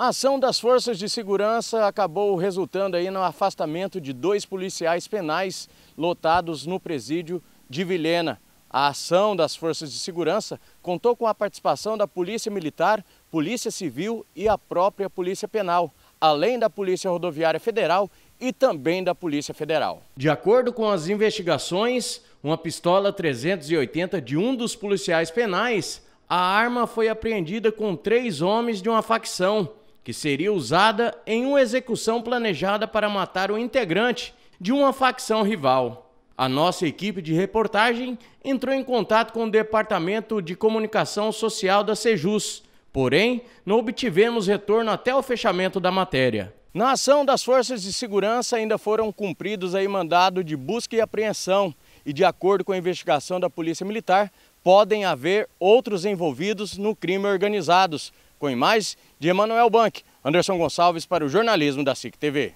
A ação das forças de segurança acabou resultando aí no afastamento de dois policiais penais lotados no presídio de Vilhena. A ação das forças de segurança contou com a participação da Polícia Militar, Polícia Civil e a própria Polícia Penal, além da Polícia Rodoviária Federal e também da Polícia Federal. De acordo com as investigações, uma pistola 380 de um dos policiais penais, a arma foi apreendida com três homens de uma facção que seria usada em uma execução planejada para matar o integrante de uma facção rival. A nossa equipe de reportagem entrou em contato com o Departamento de Comunicação Social da Sejus, porém não obtivemos retorno até o fechamento da matéria. Na ação das forças de segurança ainda foram cumpridos aí mandado de busca e apreensão e, de acordo com a investigação da Polícia Militar, podem haver outros envolvidos no crime organizados. Com imagens de Emanuel Bank, Anderson Gonçalves para o jornalismo da SIC TV.